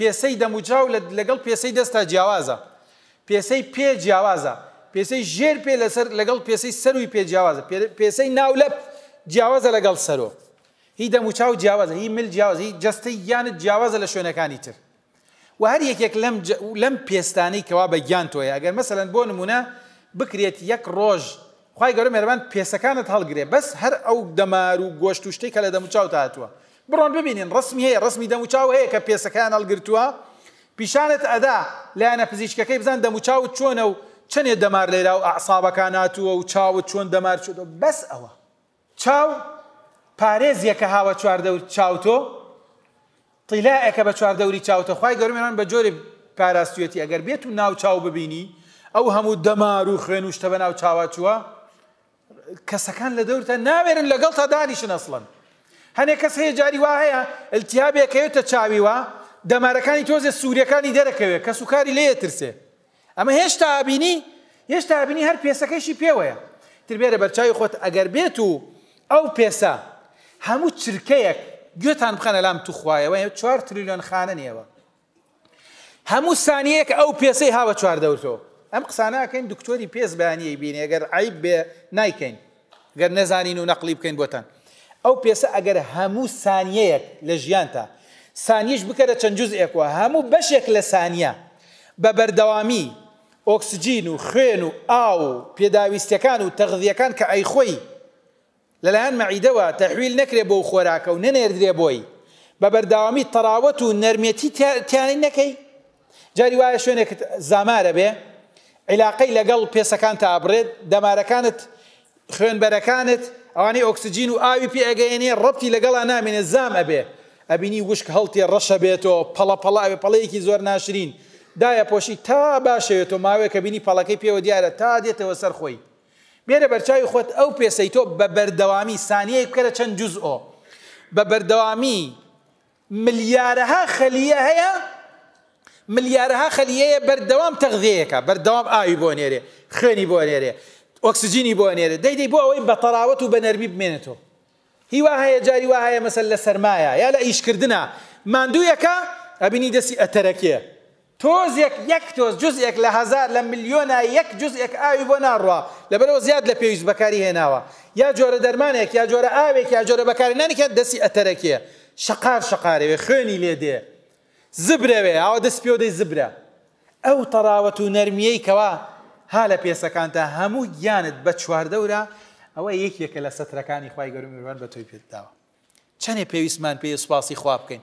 پێسەی دەموچاو لەگەڵ پێسەی دەستا جیاوازە پێسەی پێ جیاوازە پێسەی ژێر پێ لەسەر لەگەڵ پێسەی سەروی پێ جیاوازە پێسەی ناولەپ جیاوازە لەگەڵ سەرۆ هی دەموچاو جیاوازە هی مل جیاوازە هی جستەی یانت جیاوازە لە شوێنەکانی تر و هەر یەکێک لەم پێستانی کەوا بە گیان تۆی ئەگەر مەسەەن بۆ نمونە بکرێت یەک ڕۆژ خی گەورە مێرمان پێسەکانت هەڵگرێ بەس هەر ئەو دەمار و گۆشت و شتێک کە لە دەموچاو تا هاتووە بڕۆن ببینین ڕسمی هەیە ڕسمی دەموچاو هەیە کە پێسەکان هەڵگرتووە پیشانت ئەدا لایەنە پزیشکەکەی بزان دەموچاو چۆنە و چنێ دەمار لێرا و ئاعسابەکان هاتووە و چاوت چۆن دەمار چۆ بەس ئەوە چاو پارێزیەکە هاوە چواردە چاوتۆ تیلایەکە بە چواردەوری چاوتە خی گەرمێنان بە جۆری پاراستوێتی ئەگەر بێت و ناو چاو ببینی ئەو هەموو دەمار و خوێن وشتە بە ناو چاوا چووە کەسەکان لە دەورتە ناوێرن لەگەڵ تا دانیشن ئەسڵند هەنێک کەس هەیە جاری وا هەیە التیابێکەوێتە چاویوە دەمارەکانی تۆزە سووریەکانی دەرەکەوێت کە سوکاری لێ ترسێ ئەمە هێشتا ئابینی هێشتا ئابینی هەر پێسەکەشی پێوەیە تربێرە بەرچوی خۆت ئەگەر بێت و ئەو پێسە هەموو چرکەیەک گوێتان بخەنە لام توخوایەوە چوار تریلیۆن خانە نیەوە هەموو سانیەک ئەو پێسەی هاوە چوار دەورۆ ئەم قسانەکەین دکتۆری پێس بەیانیە بینێ گەر عیب بێ نایکەین گەر نەزانین و نەقلی بکەین بۆتان ئەو پێسە ئەگەر هەموو سانیەیەک لە ژیانتە سانیش بکەرە چەند جوزئێکوە هەموو بەشێک لە سانیە بە بەردەوامی ئۆکسجین و خوێن و ئاو و پێداویستەکان و تەغذیەکان کە ئەی خۆی لەلایەن مەعیدەوە تەحویل نەکرێ بۆ خۆراکە و نەنێردرێ بۆی بە بەرداوامی تەراوەت و نەرمێتی تیانی نەکەی جاری وایە شوێنێک زامارە بێ عیلاقەی لەگەڵ پێسەکان تا ئابرێت دەمارەکانت خوێنبەرەکانت ئەوانی ئۆکسسیجین و ئاوی پێ ئەگەێنێ ڕەتی لەگەڵا نامێنێ زام ئەبێ ئەبینی وشک هەڵتێ ڕەشە بێتەوە پەڵە پەڵاوێ پەڵەیەکی زۆر ناشرین دایە پۆشی تا باشەوێتەوە ماوەیە کە بینی پەڵەکەی پێوە دیارە تا دێتەوە سەر خۆی بێرە بەرچوی خۆت ئەو پێسەی تۆ بە بەردەوامی سانیەی بکەرە چەند جزئۆ بە بەردەوامی ملیارەها خەلیە هەیە ملیارەها خەلیەیە بەردەوام تەغذەیەەکە بەردەوام ئاوی بۆ نێرێ خوێنی بۆ نێرێ ئۆکسجینی بۆ ئەنێرە دەیدەی بۆ ئەوەی بە تەراوەت و بە نەرمی بمێنێتەوە هیوا هەیە جاری وا هەیە مەسەر لە سەرمایە یا لە ئیشکردنە ماندوویەکە ئەبینی دەسی ئەتەرەکیە تۆزێک یەک تۆز جزئێک لە هزار لە میلیۆنا یەک جزئێک ئاوی بۆ ناڕوە لەبەرەوە زیاد لە پێویست بەکاری هێناوە یا جۆرە دەرمانێک یا جۆرە ئاوێک یا جۆرە بەکارێنانێکە دەسی ئەتەرەکیە شقار شقارەوێ خوێنی لێ دێ زبرەوێ ئەوە دەست پێ دەی زبرە ئەو تەراوەت و نەرمیەی کەوا ها لە پێسەکانتە هەموو گیانت بە چواردەورە ئەوە یەکێکە لە سەترەکانی خی گەرممیوان بە تۆی پێداوە چەندێ پێویستمان پێ سوپاسی خواب بکەین.